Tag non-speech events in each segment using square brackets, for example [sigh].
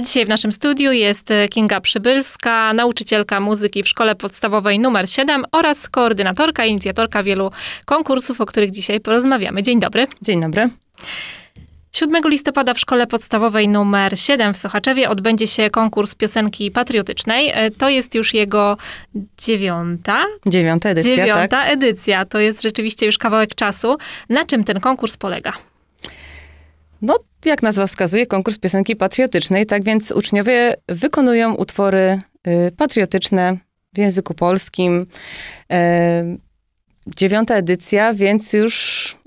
dzisiaj w naszym studiu jest e, Kinga Przybylska, nauczycielka muzyki w Szkole Podstawowej nr 7 oraz koordynatorka i inicjatorka wielu konkursów, o których dzisiaj porozmawiamy. Dzień dobry. Dzień dobry. 7 listopada w Szkole Podstawowej nr 7 w Sochaczewie odbędzie się konkurs piosenki patriotycznej. E, to jest już jego dziewiąta? Dziewiąta edycja, Dziewiąta tak? edycja. To jest rzeczywiście już kawałek czasu. Na czym ten konkurs polega? No, jak nazwa wskazuje, konkurs piosenki patriotycznej, tak więc uczniowie wykonują utwory y, patriotyczne w języku polskim. E, dziewiąta edycja, więc już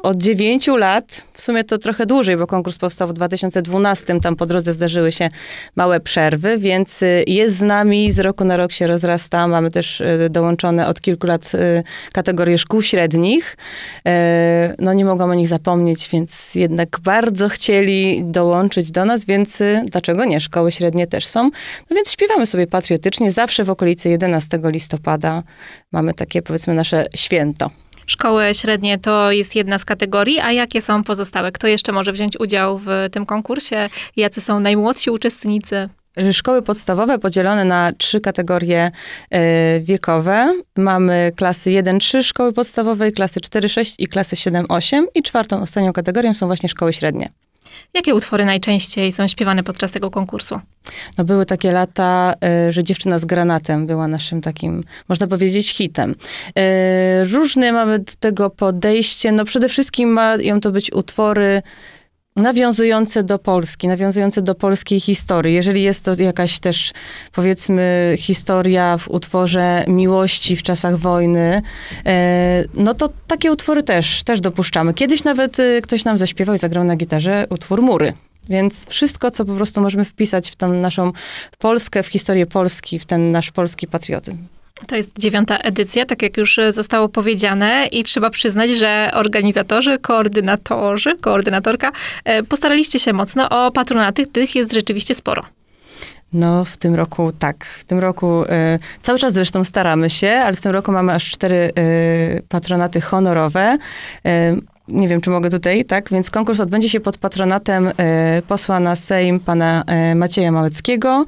od 9 lat, w sumie to trochę dłużej, bo konkurs powstał w 2012, tam po drodze zdarzyły się małe przerwy, więc y, jest z nami, z roku na rok się rozrasta. Mamy też y, dołączone od kilku lat y, kategorie szkół średnich. E, no nie mogłam o nich zapomnieć, więc jednak bardzo chcieli dołączyć do nas, więc dlaczego nie? Szkoły średnie też są. No więc śpiewamy sobie patriotycznie, zawsze w okolicy 11 listopada mamy takie powiedzmy nasze święto szkoły średnie to jest jedna z kategorii, a jakie są pozostałe? Kto jeszcze może wziąć udział w tym konkursie? Jacy są najmłodsi uczestnicy? Szkoły podstawowe podzielone na trzy kategorie e, wiekowe. Mamy klasy 1-3 szkoły podstawowej, klasy 4-6 i klasy 7-8. I czwartą, ostatnią kategorią są właśnie szkoły średnie. Jakie utwory najczęściej są śpiewane podczas tego konkursu? No były takie lata, e, że Dziewczyna z granatem była naszym takim, można powiedzieć, hitem. E, różne mamy do tego podejście. No przede wszystkim mają to być utwory nawiązujące do Polski, nawiązujące do polskiej historii. Jeżeli jest to jakaś też, powiedzmy, historia w utworze miłości w czasach wojny, e, no to takie utwory też, też dopuszczamy. Kiedyś nawet e, ktoś nam zaśpiewał i zagrał na gitarze utwór Mury. Więc wszystko, co po prostu możemy wpisać w tą naszą Polskę, w historię Polski, w ten nasz polski patriotyzm. To jest dziewiąta edycja, tak jak już e, zostało powiedziane, i trzeba przyznać, że organizatorzy, koordynatorzy, koordynatorka e, postaraliście się mocno o patronaty, tych jest rzeczywiście sporo. No, w tym roku tak. W tym roku y, cały czas zresztą staramy się, ale w tym roku mamy aż cztery y, patronaty honorowe. Y, nie wiem, czy mogę tutaj, tak? Więc konkurs odbędzie się pod patronatem posła na Sejm pana Macieja Małeckiego,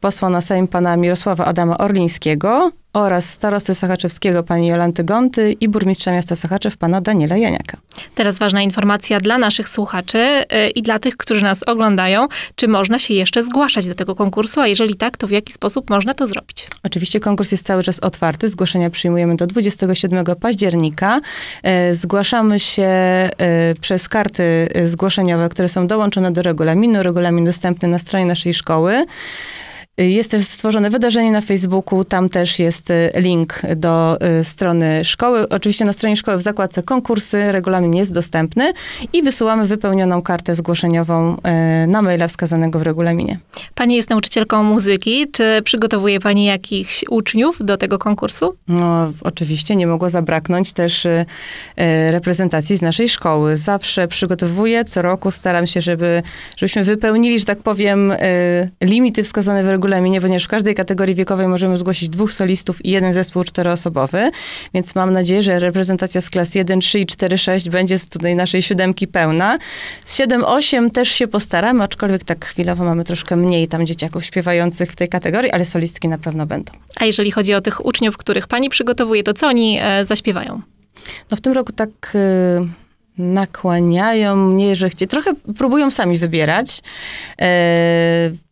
posła na Sejm pana Mirosława Adama Orlińskiego, oraz starosty Sachaczewskiego pani Jolanty Gonty i burmistrza miasta Sachaczew pana Daniela Janiaka. Teraz ważna informacja dla naszych słuchaczy y, i dla tych, którzy nas oglądają. Czy można się jeszcze zgłaszać do tego konkursu, a jeżeli tak, to w jaki sposób można to zrobić? Oczywiście konkurs jest cały czas otwarty. Zgłoszenia przyjmujemy do 27 października. E, zgłaszamy się e, przez karty e, zgłoszeniowe, które są dołączone do regulaminu. Regulamin dostępny na stronie naszej szkoły. Jest też stworzone wydarzenie na Facebooku, tam też jest y, link do y, strony szkoły. Oczywiście na stronie szkoły w zakładce konkursy regulamin jest dostępny i wysyłamy wypełnioną kartę zgłoszeniową y, na maila wskazanego w regulaminie. Pani jest nauczycielką muzyki. Czy przygotowuje Pani jakichś uczniów do tego konkursu? No, oczywiście nie mogło zabraknąć też reprezentacji z naszej szkoły. Zawsze przygotowuję, co roku staram się, żeby, żebyśmy wypełnili, że tak powiem, limity wskazane w regulaminie regulaminie, ponieważ w każdej kategorii wiekowej możemy zgłosić dwóch solistów i jeden zespół czteroosobowy, więc mam nadzieję, że reprezentacja z klas 1, 3 i 4, 6 będzie z tutaj naszej siódemki pełna. Z 7, 8 też się postaramy, aczkolwiek tak chwilowo mamy troszkę mniej tam dzieciaków śpiewających w tej kategorii, ale solistki na pewno będą. A jeżeli chodzi o tych uczniów, których pani przygotowuje, to co oni e, zaśpiewają? No w tym roku tak... E, nakłaniają mnie, że chcie, trochę próbują sami wybierać. E,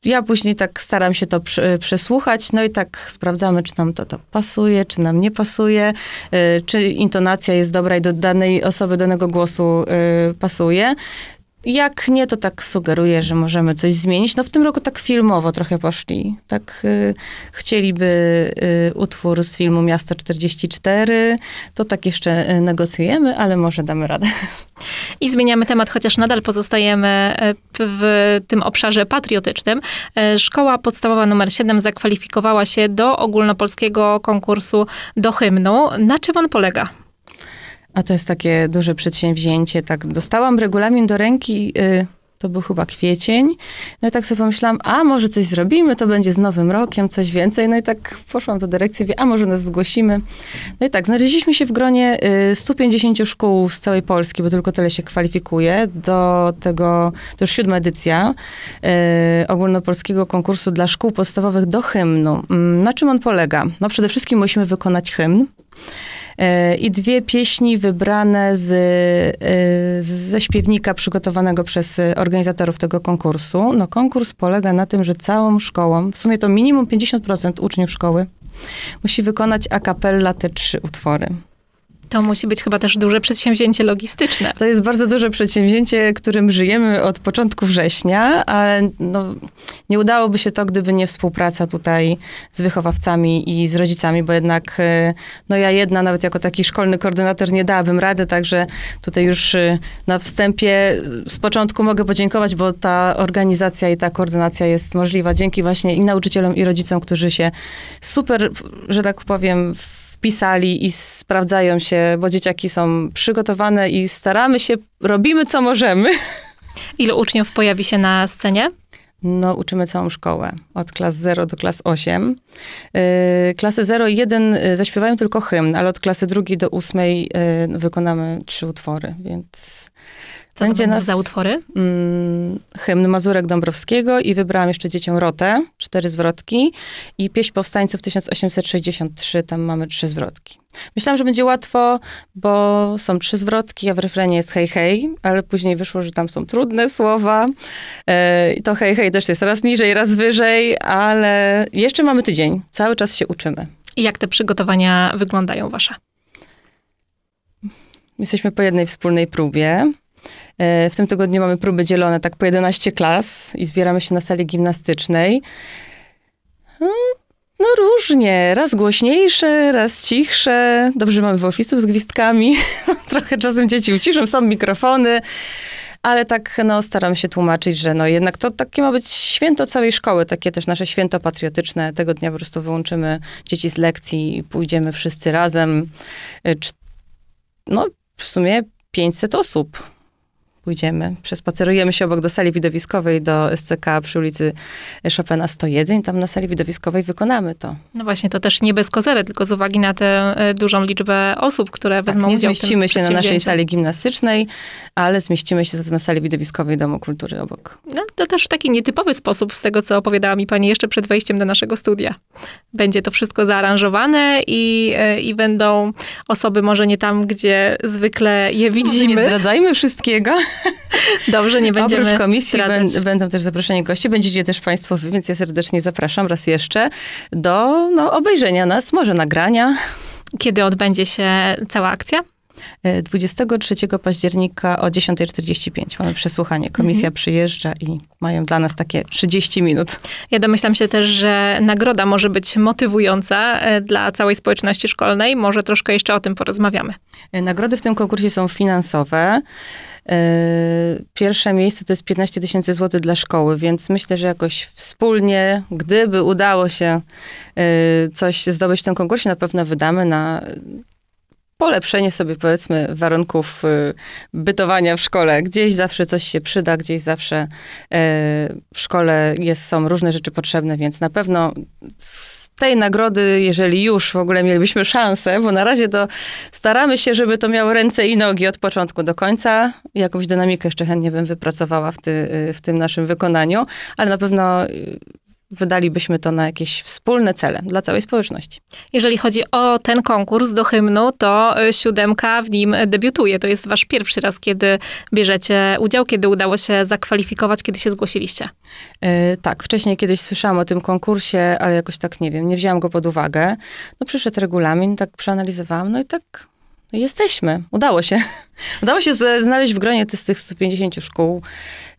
ja później tak staram się to przesłuchać, no i tak sprawdzamy, czy nam to, to pasuje, czy nam nie pasuje, e, czy intonacja jest dobra i do danej osoby, danego głosu e, pasuje. Jak nie, to tak sugeruję, że możemy coś zmienić. No w tym roku tak filmowo trochę poszli. Tak y, chcieliby y, utwór z filmu Miasto 44. To tak jeszcze y, negocjujemy, ale może damy radę. [laughs] I zmieniamy temat, chociaż nadal pozostajemy y, w tym obszarze patriotycznym. Y, szkoła podstawowa numer 7 zakwalifikowała się do ogólnopolskiego konkursu do hymnu. Na czym on polega? A to jest takie duże przedsięwzięcie. Tak, dostałam regulamin do ręki, y, to był chyba kwiecień. No i tak sobie pomyślałam, a może coś zrobimy, to będzie z nowym rokiem, coś więcej. No i tak poszłam do dyrekcji, mówię, a może nas zgłosimy. No i tak, znaleźliśmy się w gronie 150 y, szkół z całej Polski, bo tylko tyle się kwalifikuje do tego, to już siódma edycja y, ogólnopolskiego konkursu dla szkół podstawowych do hymnu. Mm, na czym on polega? No przede wszystkim musimy wykonać hymn. E, i dwie pieśni wybrane e, z, ze śpiewnika przygotowanego przez organizatorów tego konkursu. No konkurs polega na tym, że całą szkołą, w sumie to minimum 50% uczniów szkoły, musi wykonać a cappella te trzy utwory. To musi być chyba też duże przedsięwzięcie logistyczne. To jest bardzo duże przedsięwzięcie, którym żyjemy od początku września, ale no, nie udałoby się to, gdyby nie współpraca tutaj z wychowawcami i z rodzicami, bo jednak y, no, ja jedna, nawet jako taki szkolny koordynator, nie dałabym rady, także tutaj już y, na wstępie z początku mogę podziękować, bo ta organizacja i ta koordynacja jest możliwa dzięki właśnie i nauczycielom, i rodzicom, którzy się super, że tak powiem, pisali i sprawdzają się, bo dzieciaki są przygotowane i staramy się, robimy co możemy. [laughs] Ile uczniów pojawi się na scenie? No, uczymy całą szkołę, od klas 0 do klas 8. Yy, klasy 0 i 1 y, zaśpiewają tylko hymn, ale od klasy 2 do 8 yy, wykonamy trzy utwory, więc co będzie nas za utwory? Hmm, hymn Mazurek Dąbrowskiego i wybrałam jeszcze Dziecię Rotę, cztery zwrotki i Pieśń Powstańców 1863, tam mamy trzy zwrotki. Myślałam, że będzie łatwo, bo są trzy zwrotki, a w refrenie jest hej hej, ale później wyszło, że tam są trudne słowa e, i to hej hej też jest raz niżej, raz wyżej, ale jeszcze mamy tydzień, cały czas się uczymy. I jak te przygotowania wyglądają wasze? Jesteśmy po jednej wspólnej próbie. E, w tym tygodniu mamy próby dzielone tak po 11 klas i zbieramy się na sali gimnastycznej. No, no różnie, raz głośniejsze, raz cichsze. Dobrze mamy wofistów z gwizdkami. [laughs] No, trochę czasem dzieci uciszą, są mikrofony. Ale tak no, staram się tłumaczyć, że no, jednak to takie ma być święto całej szkoły, takie też nasze święto patriotyczne. Tego dnia po prostu wyłączymy dzieci z lekcji i pójdziemy wszyscy razem. E, no w sumie 500 osób pójdziemy, przespacerujemy się obok do sali widowiskowej, do SCK przy ulicy Chopina 101 tam na sali widowiskowej wykonamy to. No właśnie, to też nie bez kozery, tylko z uwagi na tę e, dużą liczbę osób, które tak, wezmą tak, nie udział zmieścimy w zmieścimy się na naszej sali gimnastycznej, ale zmieścimy się na sali widowiskowej Domu Kultury obok. No to też w taki nietypowy sposób, z tego co opowiadała mi pani jeszcze przed wejściem do naszego studia. Będzie to wszystko zaaranżowane i, e, i będą osoby może nie tam, gdzie zwykle je widzimy. nie zdradzajmy wszystkiego. [laughs] Dobrze, nie będziemy Oprócz komisji będą też zaproszeni goście, będziecie też państwo, więc ja serdecznie zapraszam raz jeszcze do no, obejrzenia nas, może nagrania. Kiedy odbędzie się cała akcja? 23 e, października o 10.45 mamy przesłuchanie. Komisja mhm. przyjeżdża i mają dla nas takie 30 minut. Ja domyślam się też, że nagroda może być motywująca e, dla całej społeczności szkolnej. Może troszkę jeszcze o tym porozmawiamy. E, nagrody w tym konkursie są finansowe. E, pierwsze miejsce to jest 15 tysięcy złotych dla szkoły, więc myślę, że jakoś wspólnie, gdyby udało się e, coś zdobyć w tym konkursie, na pewno wydamy na polepszenie sobie, powiedzmy, warunków e, bytowania w szkole. Gdzieś zawsze coś się przyda, gdzieś zawsze w szkole jest, są różne rzeczy potrzebne, więc na pewno tej nagrody, jeżeli już w ogóle mielibyśmy szansę, bo na razie to staramy się, żeby to miało ręce i nogi od początku do końca. Jakąś dynamikę jeszcze chętnie bym wypracowała w, ty, w tym naszym wykonaniu, ale na pewno wydalibyśmy to na jakieś wspólne cele dla całej społeczności. Jeżeli chodzi o ten konkurs do hymnu, to y, siódemka w nim debiutuje. To jest wasz pierwszy raz, kiedy bierzecie udział, kiedy udało się zakwalifikować, kiedy się zgłosiliście. Yy, tak, wcześniej kiedyś słyszałam o tym konkursie, ale jakoś tak nie wiem, nie wzięłam go pod uwagę. No przyszedł regulamin, tak przeanalizowałam, no i tak Jesteśmy. Udało się. [laughs] Udało się znaleźć w gronie z tych 150 szkół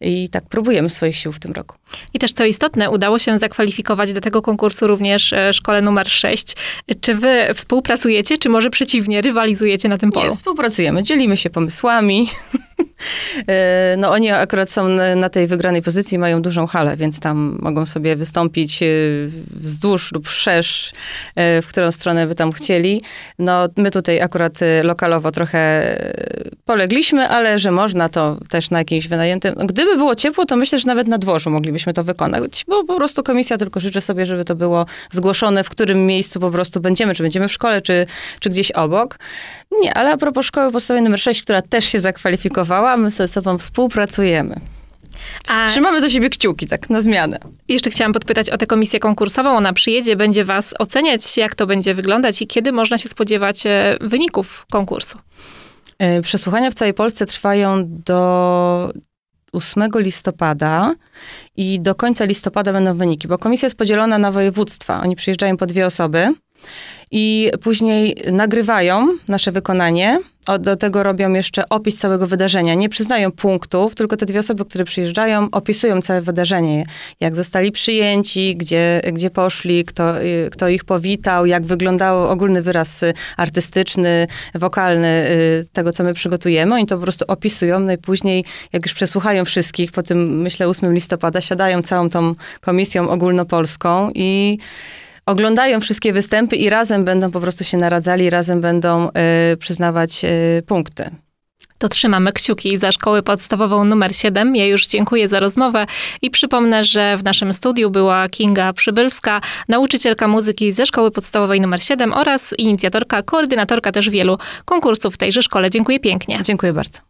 i tak próbujemy swoich sił w tym roku. I też co istotne, udało się zakwalifikować do tego konkursu również e, szkole numer 6. Czy wy współpracujecie, czy może przeciwnie, rywalizujecie na tym polu? Nie, współpracujemy, dzielimy się pomysłami. [laughs] [laughs] E, no oni akurat są na tej wygranej pozycji, mają dużą halę, więc tam mogą sobie wystąpić e, wzdłuż lub wszerz, e, w którą stronę by tam chcieli. No my tutaj akurat lokalowo trochę polegliśmy, ale że można to też na jakimś wynajętym. No, gdyby było ciepło, to myślę, że nawet na dworzu moglibyśmy to wykonać, bo po prostu komisja tylko życzy sobie, żeby to było zgłoszone, w którym miejscu po prostu będziemy, czy będziemy w szkole, czy, czy gdzieś obok. Nie, ale a propos szkoły podstawowej numer 6, która też się zakwalifikowała, my ze sobą współpracujemy. A... Trzymamy za siebie kciuki, tak, na zmianę. Jeszcze chciałam podpytać o tę komisję konkursową. Ona przyjedzie, będzie was oceniać, jak to będzie wyglądać i kiedy można się spodziewać e, wyników konkursu. E, przesłuchania w całej Polsce trwają do 8 listopada i do końca listopada będą wyniki, bo komisja jest podzielona na województwa. Oni przyjeżdżają po dwie osoby. I później nagrywają nasze wykonanie. do tego robią jeszcze opis całego wydarzenia. Nie przyznają punktów, tylko te dwie osoby, które przyjeżdżają, opisują całe wydarzenie. Jak zostali przyjęci, gdzie, gdzie poszli, kto, y, kto ich powitał, jak wyglądał ogólny wyraz y, artystyczny, wokalny y, tego, co my przygotujemy. Oni to po prostu opisują, no i później, jak już przesłuchają wszystkich, po tym, myślę, 8 listopada, siadają całą tą komisją ogólnopolską i oglądają wszystkie występy i razem będą po prostu się naradzali, razem będą y, przyznawać y, punkty. To trzymamy kciuki za szkołę podstawową numer 7. Ja już dziękuję za rozmowę i przypomnę, że w naszym studiu była Kinga Przybylska, nauczycielka muzyki ze szkoły podstawowej numer 7 oraz inicjatorka, koordynatorka też wielu konkursów w tejże szkole. Dziękuję pięknie. Dziękuję bardzo.